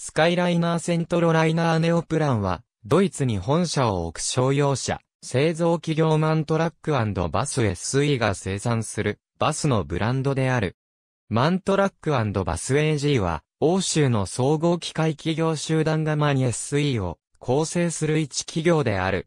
スカイライナーセントロライナーネオプランは、ドイツに本社を置く商用車、製造企業マントラックバス SE が生産する、バスのブランドである。マントラックバス AG は、欧州の総合機械企業集団がマニ SE を構成する一企業である。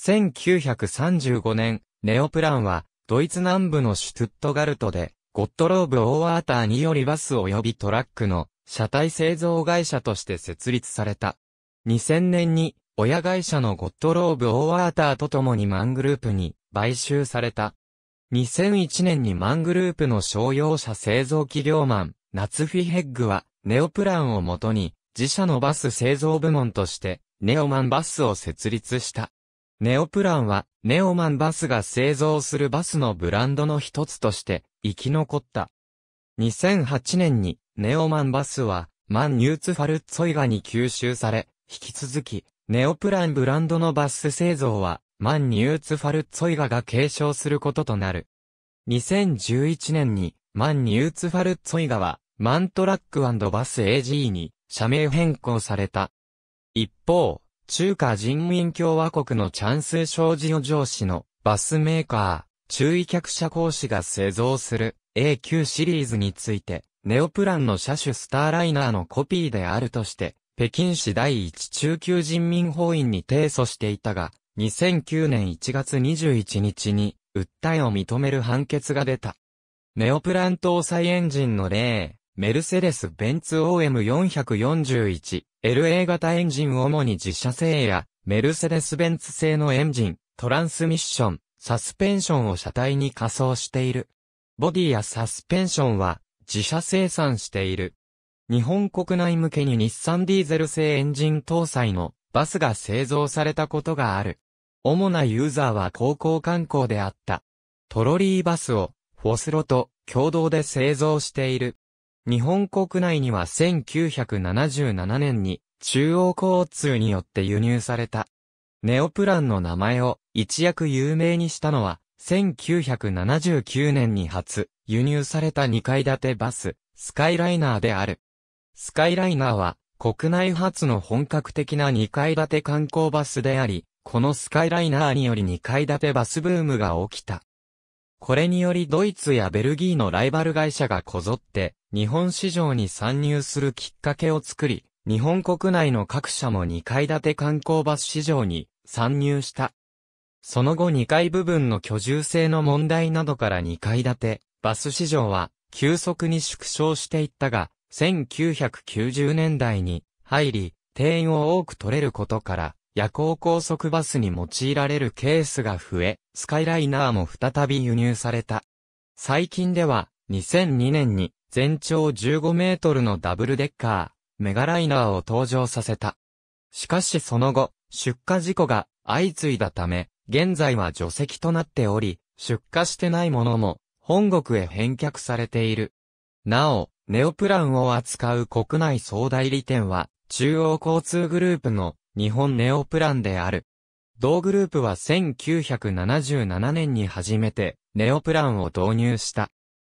1935年、ネオプランは、ドイツ南部のシュトゥットガルトで、ゴットローブ・オーワーターによりバス及びトラックの車体製造会社として設立された。2000年に、親会社のゴッドローブ・オーワーターと共にマングループに買収された。2001年にマングループの商用車製造企業マン、ナツフィヘッグは、ネオプランをもとに、自社のバス製造部門として、ネオマンバスを設立した。ネオプランは、ネオマンバスが製造するバスのブランドの一つとして、生き残った。2008年に、ネオマンバスは、マンニューツファルツォイガに吸収され、引き続き、ネオプランブランドのバス製造は、マンニューツファルツォイガが継承することとなる。2011年に、マンニューツファルツォイガは、マントラックバス AG に、社名変更された。一方、中華人民共和国のチャンス商事予上司のバスメーカー、注意客車講師が製造する a 級シリーズについて、ネオプランの車種スターライナーのコピーであるとして、北京市第一中級人民法院に提訴していたが、2009年1月21日に、訴えを認める判決が出た。ネオプラン搭載エンジンの例、メルセデス・ベンツ OM441、LA 型エンジン主に自社製や、メルセデス・ベンツ製のエンジン、トランスミッション、サスペンションを車体に仮装している。ボディやサスペンションは、自社生産している。日本国内向けに日産ディーゼル製エンジン搭載のバスが製造されたことがある。主なユーザーは高校観光であった。トロリーバスをフォスロと共同で製造している。日本国内には1977年に中央交通によって輸入された。ネオプランの名前を一躍有名にしたのは1979年に初、輸入された2階建てバス、スカイライナーである。スカイライナーは、国内初の本格的な2階建て観光バスであり、このスカイライナーにより2階建てバスブームが起きた。これによりドイツやベルギーのライバル会社がこぞって、日本市場に参入するきっかけを作り、日本国内の各社も2階建て観光バス市場に参入した。その後2階部分の居住性の問題などから2階建て、バス市場は急速に縮小していったが、1990年代に入り、定員を多く取れることから、夜行高速バスに用いられるケースが増え、スカイライナーも再び輸入された。最近では、2002年に全長15メートルのダブルデッカー、メガライナーを登場させた。しかしその後、出荷事故が相次いだため、現在は除籍となっており、出荷してないものも、本国へ返却されている。なお、ネオプランを扱う国内総代理店は、中央交通グループの日本ネオプランである。同グループは1977年に初めてネオプランを導入した。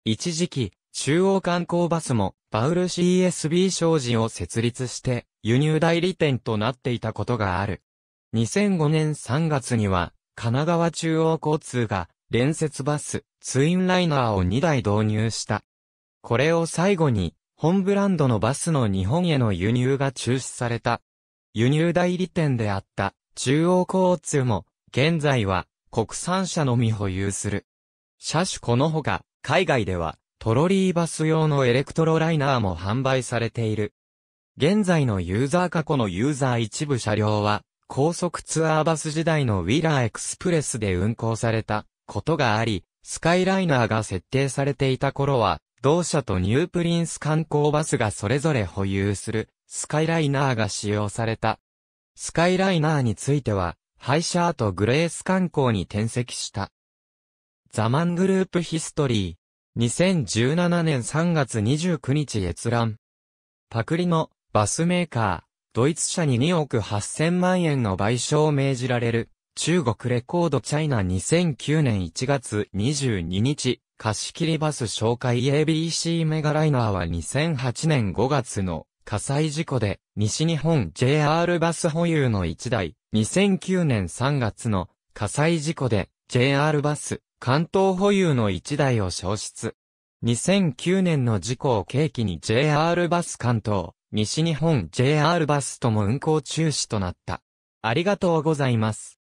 一時期、中央観光バスもバウル CSB 商事を設立して輸入代理店となっていたことがある。2005年3月には神奈川中央交通が、連接バス、ツインライナーを2台導入した。これを最後に、本ブランドのバスの日本への輸入が中止された。輸入代理店であった中央交通も、現在は国産車のみ保有する。車種このほか、海外ではトロリーバス用のエレクトロライナーも販売されている。現在のユーザー過去のユーザー一部車両は、高速ツアーバス時代のウィラーエクスプレスで運行されたことがあり、スカイライナーが設定されていた頃は、同社とニュープリンス観光バスがそれぞれ保有するスカイライナーが使用された。スカイライナーについては、ハイシャーとグレース観光に転籍した。ザマングループヒストリー。2017年3月29日閲覧。パクリのバスメーカー。ドイツ社に2億8000万円の賠償を命じられる、中国レコードチャイナ2009年1月22日、貸切バス紹介 ABC メガライナーは2008年5月の火災事故で、西日本 JR バス保有の1台、2009年3月の火災事故で、JR バス、関東保有の1台を消失。2009年の事故を契機に JR バス関東、西日本 JR バスとも運行中止となった。ありがとうございます。